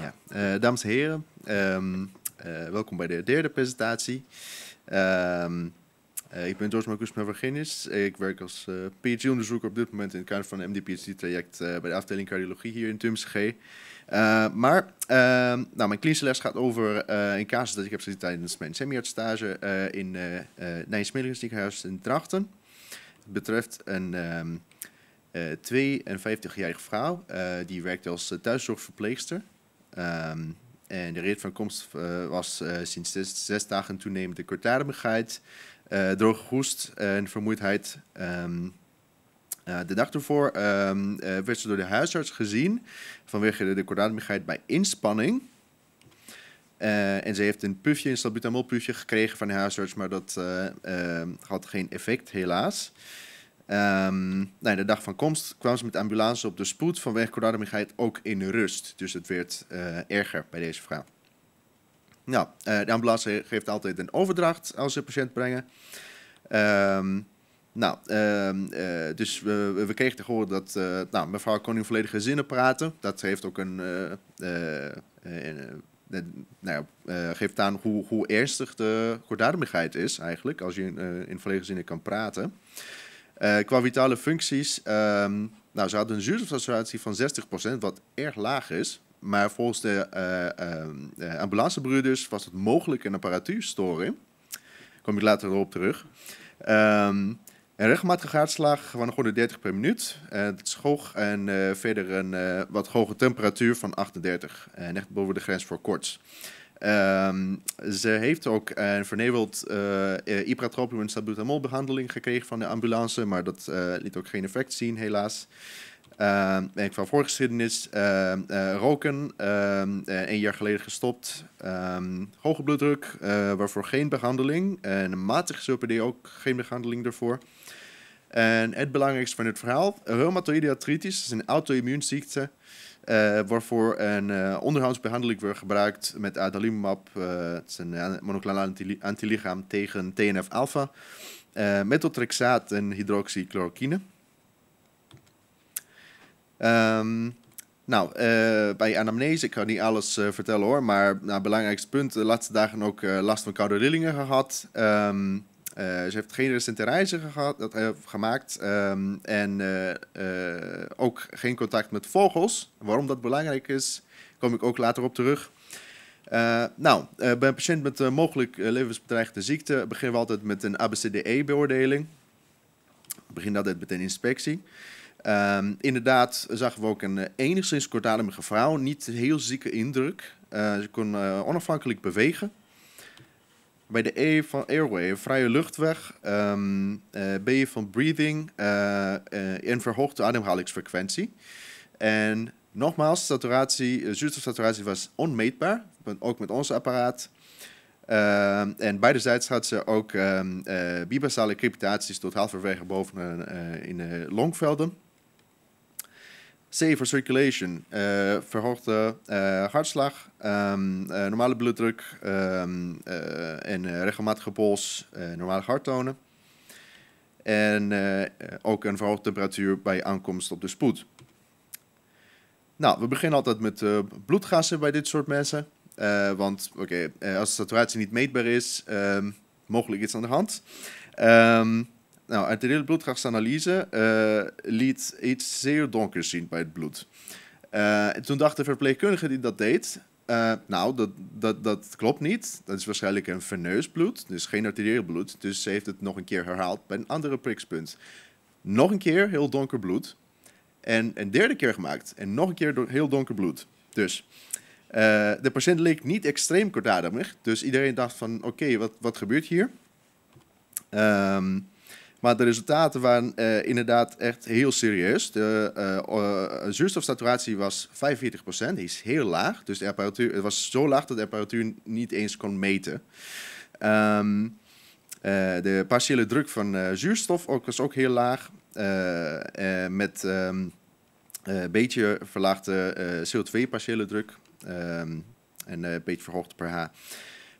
Ja. Eh, dames en heren, ehm, eh, welkom bij de derde presentatie. Um, uh, ik ben George Marcus Maverginis. Ik werk als PhD-onderzoeker op dit moment in het kader van een MD-PhD-traject bij de afdeling cardiologie hier in TUMCG. maar ehm, nou, mijn klinische les gaat over een casus dat ik heb gezien tijdens mijn semi-artstage in het ziekenhuis in Drachten. Het betreft een... Um, 52-jarige vrouw, die werkt als thuiszorgverpleegster. Ehm, en de reden van komst eh, was eh, sinds zes, dagen toenemende kortademigheid, uh, eh, droge hoest en vermoeidheid. Ehm, de dag ervoor ehm, werd ze door de huisarts gezien vanwege de, de kortademigheid bij inspanning. en ze heeft een pufje, een salbutamolpufje gekregen van de huisarts, maar dat had geen effect helaas. Um, nee, de dag van komst kwam ze met de ambulance op de spoed vanwege kortademigheid ook in rust. Dus het werd eh, erger bij deze vrouw. Nou, eh, de ambulance geeft altijd een overdracht als ze de patiënt brengen. Ehm, nou, ehm, eh, dus we, we, kregen te horen dat nou, mevrouw kon in volledige zinnen praten. Dat heeft ook een, nou geeft aan hoe, hoe ernstig de kortademigheid is eigenlijk, als je in volledige zinnen kan praten. Eh, qua vitale functies, ehm, nou, ze hadden een zuurstofsaturatie van 60%, wat erg laag is. Maar volgens de eh, eh, ambulancebroeders was het mogelijk een apparatuurstoring. Kom ik later op terug. Um, een regelmatige hartslag van 130 per minuut. Het dat is hoog en verder een wat hoge temperatuur van 38. net boven de grens voor korts. Um, ze heeft ook een verneveld uh, eh, eh, ipratropium en salbutamol behandeling gekregen van de ambulance, maar dat eh, liet ook geen effect zien, helaas. Uh, en qua voorgeschiedenis, ehm, roken, een jaar geleden gestopt, hoge bloeddruk, waarvoor geen behandeling, en een matige COPD ook geen behandeling daarvoor. En het belangrijkste van het verhaal, reumatoïde artritis is een auto-immuunziekte eh, waarvoor een eh, onderhoudsbehandeling werd gebruikt met adalimumab. Eh, het is een monoclonaal antilichaam tegen TNF-alpha. methotrexaat en hydroxychloroquine. Ehm, nou, bij anamnese, ik ga niet alles vertellen hoor, maar nou, belangrijkste punt, de laatste dagen ook last van koude rillingen gehad. Ehm, eh, ze heeft geen recente reizen gehad, eh, gemaakt ehm, en eh, ook geen contact met vogels. Waarom dat belangrijk is, kom ik ook later op terug. nou, bij een patiënt met mogelijk levensbedreigende ziekte beginnen we altijd met een ABCDE-beoordeling. We beginnen altijd met een inspectie. Ehm, inderdaad zagen we ook een enigszins kortademige vrouw, niet heel zieke indruk. ze kon onafhankelijk bewegen bij de E van airway, vrije luchtweg. Um, uh, B van breathing, uh, eh, een eh, verhoogde ademhalingsfrequentie. En nogmaals, saturatie, zuurstofsaturatie was onmeetbaar, ook met ons apparaat. Ehm, en en zijden had ze ook um, ehm, uh, bibasale crepitaties tot halverwege boven uh, in de longvelden. Safer circulation, eh, verhoogde eh, hartslag, ehm, eh, normale bloeddruk ehm, en regelmatige pols, normale harttonen. En ook een verhoogde temperatuur bij aankomst op de spoed. Nou, we beginnen altijd met bloedgassen bij dit soort mensen. want oké, als de saturatie niet meetbaar is, ehm, mogelijk iets aan de hand. Nou, arteriële bloedgasanalyse eh, liet iets zeer donkers zien bij het bloed. Uh, toen dacht de verpleegkundige die dat deed, eh, nou, dat, dat, dat klopt niet. Dat is waarschijnlijk een veneus bloed, dus geen arterieel bloed. Dus ze heeft het nog een keer herhaald bij een andere prikspunt. Nog een keer heel donker bloed. En een derde keer gemaakt. En nog een keer heel donker bloed. Dus de patiënt leek niet extreem kortademig. Dus iedereen dacht van, oké, wat, wat gebeurt hier? Um, maar de resultaten waren eh, inderdaad echt heel serieus. De uh, zuurstofsaturatie was 45 Die is heel laag. Dus de apparatuur, het was zo laag dat de apparatuur niet eens kon meten. Ehm, de partiële druk van zuurstof ook, was ook heel laag. met een ehm, beetje verlaagde CO2-partiële druk. Ehm, en een beetje verhoogd pH.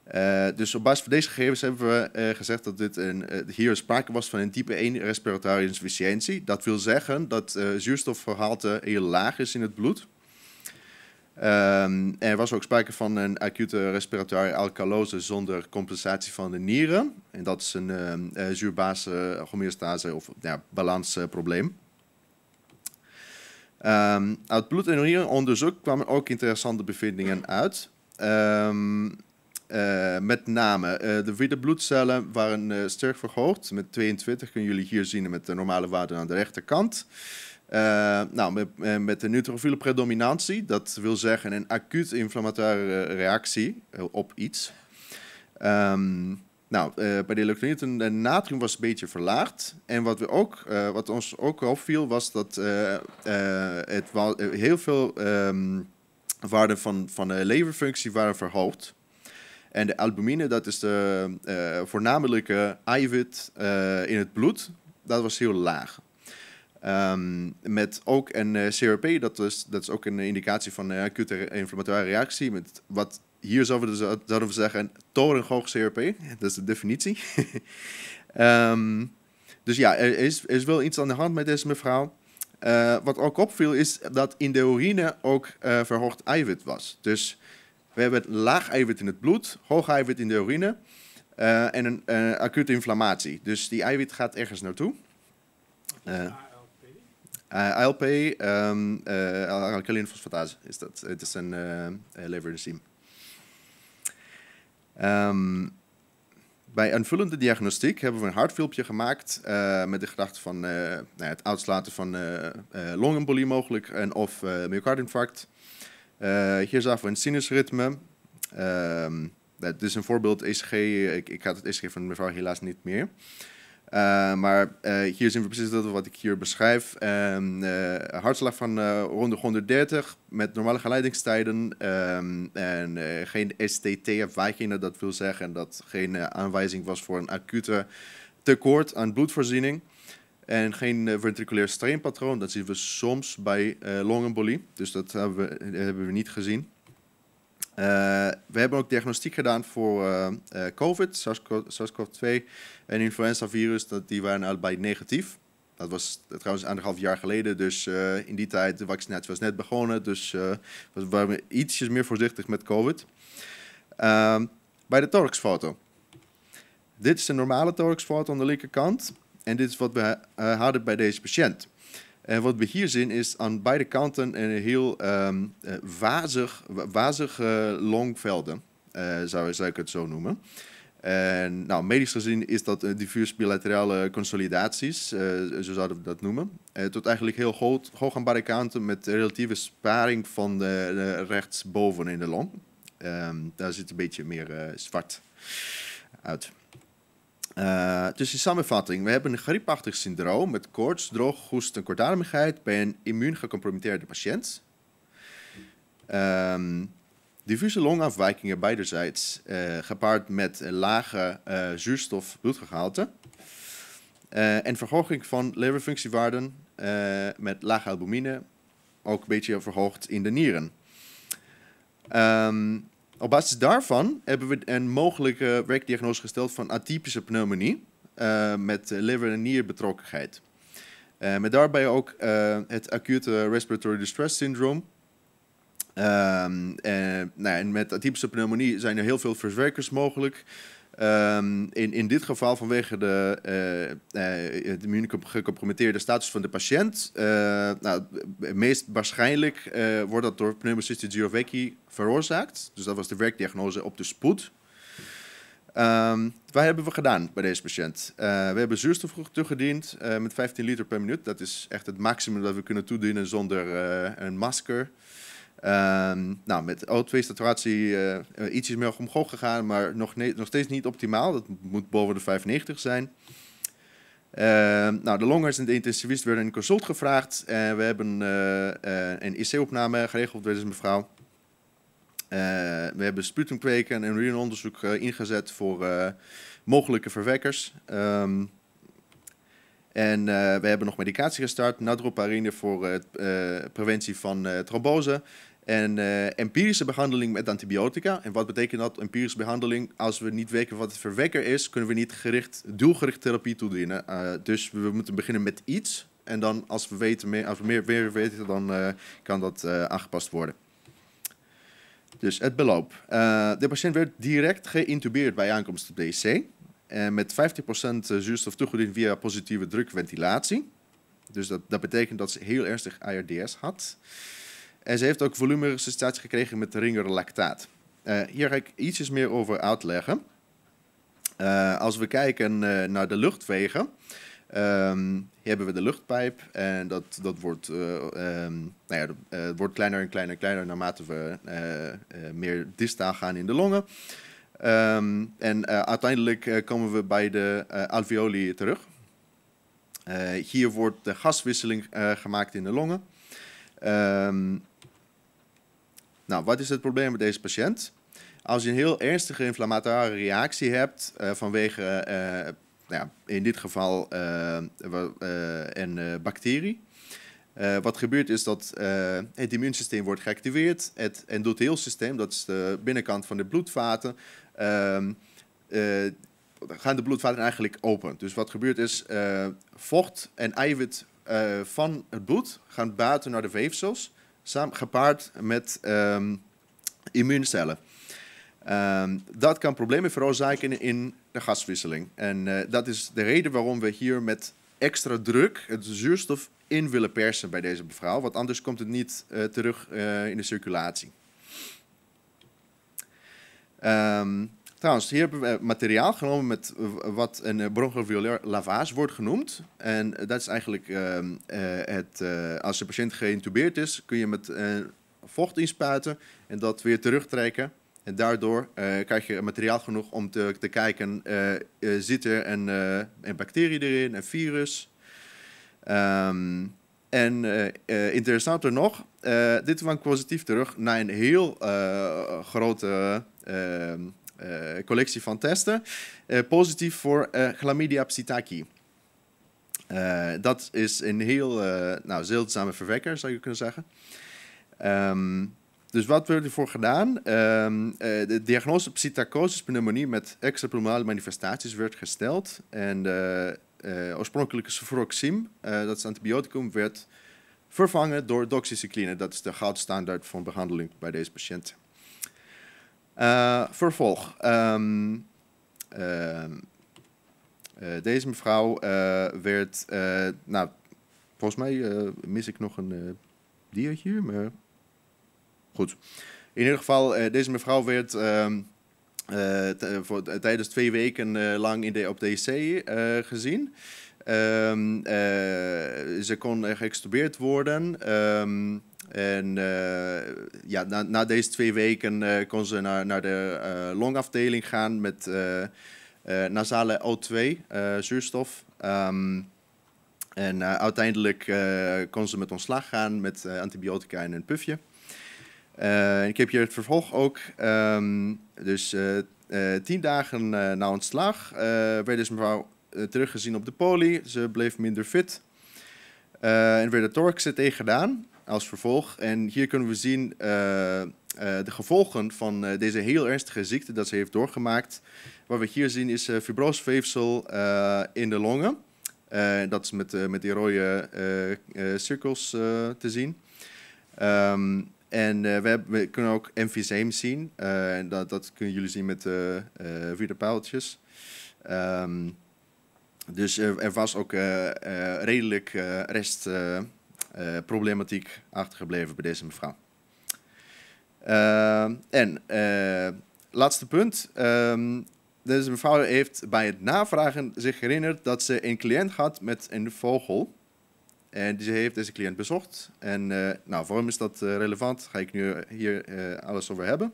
Eh, dus op basis van deze gegevens hebben we eh, gezegd dat dit een, eh, hier sprake was van een type 1 respiratoire insufficiëntie. Dat wil zeggen dat zuurstofgehalte heel laag is in het bloed. Ehm, er was ook sprake van een acute respiratoire alkalose zonder compensatie van de nieren. En dat is een um, zuurbase homeostase of ja, balansprobleem. Ehm, uit bloed en urine onderzoek kwamen ook interessante bevindingen uit. Ehm eh, met name uh, de witte bloedcellen waren eh, sterk verhoogd. Met 22 kunnen jullie hier zien met de normale waarden aan de rechterkant. nou, met, met, de neutrofiele predominantie, dat wil zeggen een acuut inflammatoire reactie op iets. Um, nou, bij de elektrolyten, de natrium was een beetje verlaagd. En wat, we ook, wat ons ook opviel, was dat het heel veel ehm, waarden van, van de leverfunctie waren verhoogd. En de albumine, dat is de eh, voornamelijke eiwit eh, in het bloed. Dat was heel laag. Ehm, met ook een eh, CRP, dat is, dat is ook een indicatie van een acute inflammatoire reactie. Met wat hier zouden we, dus, zouden we zeggen torenhoog CRP. Dat is de definitie. Ehm, dus ja, er is, er is wel iets aan de hand met deze mevrouw. wat ook opviel is dat in de urine ook verhoogd eiwit was. Dus we hebben laag eiwit in het bloed, hoog eiwit in de urine eh, en een eh, acute inflammatie. Dus die eiwit gaat ergens naartoe. Uh, ALP, um, alkaline fosfatase is dat. Het is een eh, leverenzym. Um, ehm, bij aanvullende diagnostiek hebben we een hartfilmpje gemaakt met de gedachte van nou het uitslaten van uh, longembolie mogelijk en of myocardinfarct. Eh, hier zagen we een sinusritme. Um, ehm, dat is een voorbeeld ECG. Ik, ik had het ECG van mevrouw helaas niet meer. Eh, maar eh, hier zien we precies dat wat ik hier beschrijf. Um, hartslag van rond de 130 met normale geleidingstijden ehm, en geen STT of Dat wil zeggen dat geen aanwijzing was voor een acute tekort aan bloedvoorziening. En geen eh, ventriculair strainpatroon, dat zien we soms bij eh, longembolie. Dus dat hebben we, eh, hebben we niet gezien. we hebben ook diagnostiek gedaan voor uh, uh, COVID, SARS-CoV-2 en influenzavirus. Dat, die waren allebei negatief. Dat was trouwens anderhalf jaar geleden, dus in die tijd de vaccinatie was net begonnen. Dus we waren ietsjes meer voorzichtig met COVID. Ehm, bij de thoraxfoto. Dit is een normale thoraxfoto aan de linkerkant. En dit is wat we uh, eh, hadden bij deze patiënt. En eh, wat we hier zien is aan beide kanten een heel um, wazig, wazige longvelden, zou, zou ik het zo noemen. En nou, medisch gezien is dat diffuus bilaterale consolidaties, zo zouden we dat noemen. tot eigenlijk heel hoog aan kanten, met relatieve sparing van de, rechtsboven in de long. Um, daar zit een beetje meer zwart uit. Eh, dus in samenvatting, we hebben een griepachtig syndroom met koorts, droog, hoest en kortademigheid bij een immuungecompromitteerde patiënt. Um, diffuse longafwijkingen beiderzijds, eh, gepaard met lage uh, zuurstof-bloedgehalte. en verhoging van leverfunctiewaarden met lage albumine, ook een beetje verhoogd in de nieren. Um, op basis daarvan hebben we een mogelijke werkdiagnose gesteld van atypische pneumonie eh, met liver- en nierbetrokkenheid. Uh, met daarbij ook eh, het acute respiratory distress syndroom. Ehm, en, nou, en met atypische pneumonie zijn er heel veel verwerkers mogelijk. Ehm, in, in dit geval vanwege de, uh, de status van de patiënt. Eh, nou, meest waarschijnlijk wordt dat door pneumocystis giovecchi veroorzaakt. Dus dat was de werkdiagnose op de spoed. Um, wat hebben we gedaan bij deze patiënt? we hebben zuurstof toegediend met 15 liter per minuut. Dat is echt het maximum dat we kunnen toedienen zonder een masker. Um, nou, met O2-saturatie uh, eh, eh, ietsjes meer omhoog gegaan, maar nog, nog steeds niet optimaal. Dat moet boven de 95 zijn. Uh, nou, de longarts en de intensivist werden een consult gevraagd. En eh, we hebben een IC-opname geregeld door deze mevrouw. we hebben sputumkweken en een urinoonderzoek ingezet voor mogelijke verwekkers. Um, en we hebben nog medicatie gestart, nadroparine voor uh, preventie van trombose. En eh, empirische behandeling met antibiotica. En wat betekent dat empirische behandeling? Als we niet weten wat het verwekker is, kunnen we niet gericht, doelgericht therapie toedienen. Eh, dus we moeten beginnen met iets. En dan als we, weten meer, als we meer, weten, dan eh, kan dat aangepast worden. Dus het beloop. de patiënt werd direct geïntubeerd bij aankomst op en met 50% zuurstof toegediend via positieve drukventilatie. Dus dat, dat betekent dat ze heel ernstig ARDS had. En ze heeft ook status gekregen met ringerlactaat. Uh, eh, hier ga ik ietsjes meer over uitleggen. Eh, als we kijken eh, naar de luchtwegen, um, ehm, hebben we de luchtpijp en dat, dat wordt, ehm, nou ja, wordt kleiner en kleiner en kleiner naarmate we meer distaal gaan in de longen. Ehm, en uiteindelijk komen we bij de alveoli terug. hier wordt de gaswisseling gemaakt in de longen. Um, nou, wat is het probleem met deze patiënt? Als je een heel ernstige inflammatoire reactie hebt eh, vanwege, uh, in dit geval, een bacterie. wat gebeurt is dat het immuunsysteem wordt geactiveerd. Het endotheelsysteem, dat is de binnenkant van de bloedvaten, ehm, gaan de bloedvaten eigenlijk open. Dus wat gebeurt is, vocht en eiwit van het bloed gaan buiten naar de weefsels samen, gepaard met ehm, immuuncellen. Ehm, dat kan problemen veroorzaken in, de gaswisseling. En eh, dat is de reden waarom we hier met extra druk het zuurstof in willen persen bij deze mevrouw, want anders komt het niet eh, terug eh, in de circulatie. Um, Trouwens, hier hebben we eh, materiaal genomen met wat een eh, bronchoviolair lavage wordt genoemd. En eh, dat is eigenlijk ehm, het, als de patiënt geïntubeerd is, kun je met vocht inspuiten en dat weer terugtrekken. En daardoor krijg je materiaal genoeg om te, te kijken, zit er een, een bacterie erin, een virus? Ehm, en interessanter nog, dit kwam positief terug na een heel grote eh, collectie van testen, eh, positief voor eh, Chlamydia psittaci. dat is een heel nou, zeldzame verwekker, zou je kunnen zeggen. Ehm, dus wat werd ervoor gedaan? Ehm, de diagnose psittacosis pneumonie met extrapulmonale manifestaties werd gesteld. En de uh, oorspronkelijke cefuroxim, dat is antibioticum, werd vervangen door doxycycline. Dat is de goudstandaard voor behandeling bij deze patiënten. Uh, vervolg. Ehm, ehm, eh, deze mevrouw eh, werd, nou, volgens mij mis ik nog een diertje maar goed. In ieder geval, deze mevrouw werd ehm, tijdens twee weken lang in de, op DC gezien. Um, uh, ze kon geëxtubeerd worden. Um, en eh, ja, na, na, deze twee weken eh, kon ze naar, naar de eh, longafdeling gaan met nasale O2, zuurstof. Ehm, en uiteindelijk kon ze met ontslag gaan met antibiotica en een pufje. ik heb hier het vervolg ook. Ehm, dus tien dagen na ontslag uh, werd dus mevrouw teruggezien op de poli. Ze bleef minder fit. en werd de tegen gedaan als vervolg. En hier kunnen we zien eh, eh, de gevolgen van eh, deze heel ernstige ziekte dat ze heeft doorgemaakt. Wat we hier zien is fibrosveefsel in de longen. dat is met, met die rode cirkels te zien. Ehm, en we, hebben, we, kunnen ook emfyseem zien. dat, dat kunnen jullie zien met vierde pijltjes. Ehm, dus er was ook redelijk rest eh, problematiek achtergebleven bij deze mevrouw. Eh, en eh, laatste punt. Ehm, deze mevrouw heeft bij het navragen zich herinnerd dat ze een cliënt had met een vogel. En ze heeft deze cliënt bezocht. En uh, nou, waarom is dat relevant? Ga ik nu hier alles over hebben.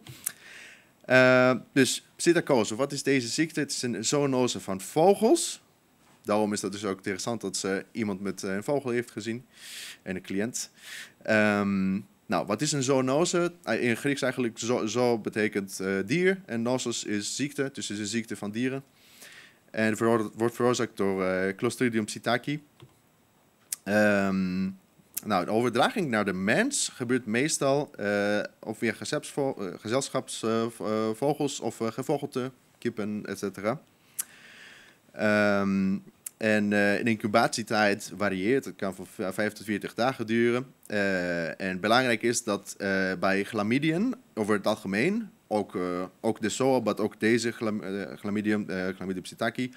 dus psittacose, wat is deze ziekte? Het is een zoonose van vogels daarom is dat dus ook interessant dat ze iemand met eh, een vogel heeft gezien en een cliënt. Ehm, nou, wat is een zoonose? Eh, in Grieks eigenlijk zo, betekent eh, dier en nosos is ziekte, dus het is een ziekte van dieren. En wordt veroorzaakt door Clostridium psittaci. Ehm, nou, de overdraging naar de mens gebeurt meestal uh, of via gezelschapsvogels of gevogelte kippen, etc. Um, ehm, en uh, in incubatietijd varieert. Het kan van 5 tot 40 dagen duren. Eh, en belangrijk is dat eh, bij glamidiën over het algemeen, ook, ook de SOA, maar ook deze chlam, chlamydium, chlamydium psittaci,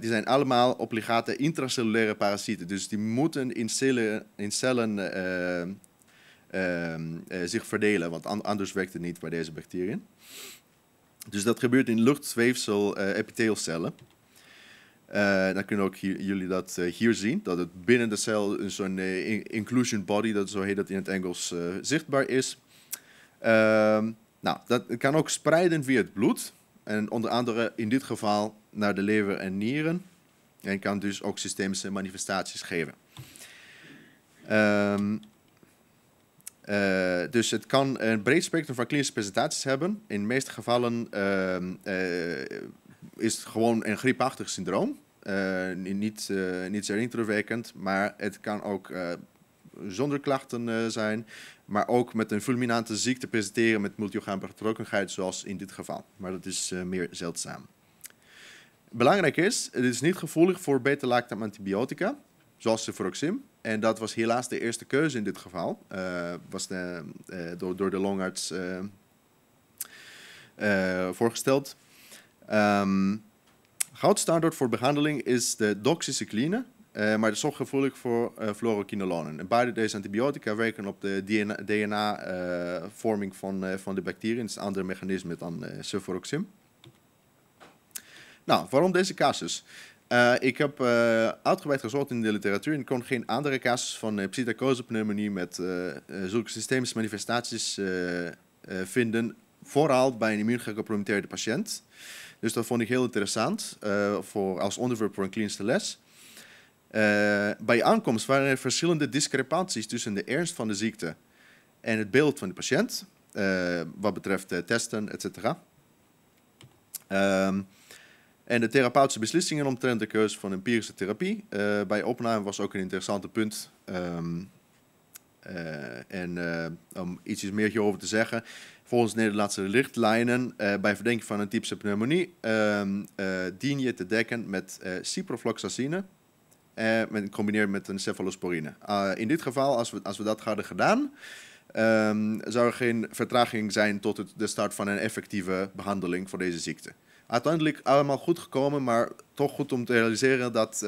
die zijn allemaal obligate intracellulaire parasieten. Dus die moeten in cellen, in cellen ehm, zich verdelen, want anders werkt het niet bij deze bacteriën. Dus dat gebeurt in luchtzweefsel epithelcellen. Eh, dan kunnen ook jullie dat eh, hier zien. Dat het binnen de cel een zo'n eh, inclusion body, dat zo heet dat in het Engels, zichtbaar is. Ehm, nou, dat kan ook spreiden via het bloed. En onder andere in dit geval naar de lever en nieren. En kan dus ook systemische manifestaties geven. Ehm, dus het kan een breed spectrum van klinische presentaties hebben. In de meeste gevallen ehm, is gewoon een griepachtig syndroom. Eh, niet, uh, niet zeer indrukwekkend, maar het kan ook eh, zonder klachten zijn. Maar ook met een fulminante ziekte presenteren met multiorgaan betrokkenheid, zoals in dit geval. Maar dat is meer zeldzaam. Belangrijk is, het is niet gevoelig voor beta-lactam antibiotica, zoals cefuroxim. En dat was helaas de eerste keuze in dit geval. was de, door, door de longarts voorgesteld. Um, ehm, goudstandaard voor behandeling is de doxycycline, eh, maar dat is ook gevoelig voor uh, fluoroquinolonen. En beide deze antibiotica werken op de DNA-vorming eh, van, van de bacteriën. Dat is een ander mechanisme dan sulfuroxim. Nou, waarom deze casus? ik heb uitgebreid gezocht in de literatuur en kon geen andere casus van uh, met zulke systemische manifestaties vinden voorhaalt bij een immuungecompromitteerde patiënt. Dus dat vond ik heel interessant eh, voor, als onderwerp voor een klinische les. Eh, bij aankomst waren er verschillende discrepanties tussen de ernst van de ziekte en het beeld van de patiënt, eh, wat betreft testen, etc. Um, ehm, en de therapeutische beslissingen omtrent de keuze van empirische therapie. bij opname was ook een interessant punt. Ehm, en om iets meer hierover te zeggen, Volgens Nederlandse richtlijnen eh, bij verdenking van een type pneumonie ehm, eh, dien je te dekken met eh, ciprofloxacine, met, combineerd met een cefalosporine. in dit geval, als we, als we dat hadden gedaan, ehm, zou er geen vertraging zijn tot het, de start van een effectieve behandeling voor deze ziekte uiteindelijk allemaal goed gekomen, maar toch goed om te realiseren dat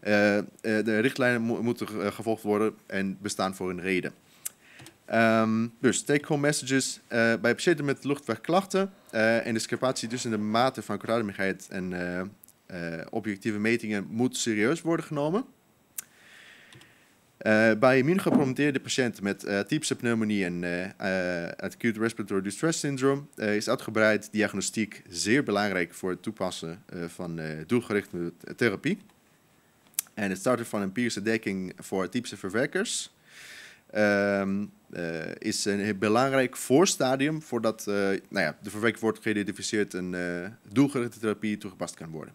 de richtlijnen moeten gevolgd worden en bestaan voor een reden. Um, dus take-home messages eh, bij patiënten met luchtwegklachten eh, en discrepatie tussen de mate van kruidemigheid en eh, objectieve metingen moet serieus worden genomen. bij immuungepromoteerde patiënten met uh, typische pneumonie en acute respiratory distress syndroom is uitgebreid diagnostiek zeer belangrijk voor het toepassen van doelgerichte therapie. En het starten van empirische dekking voor typische verwerkers. Ehm, eh, is een belangrijk voorstadium voordat eh, nou ja, de verwerking wordt geïdentificeerd en eh, doelgerichte therapie toegepast kan worden.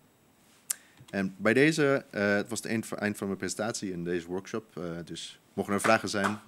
En bij deze, het was het eind van, mijn presentatie in deze workshop, dus mochten er vragen zijn.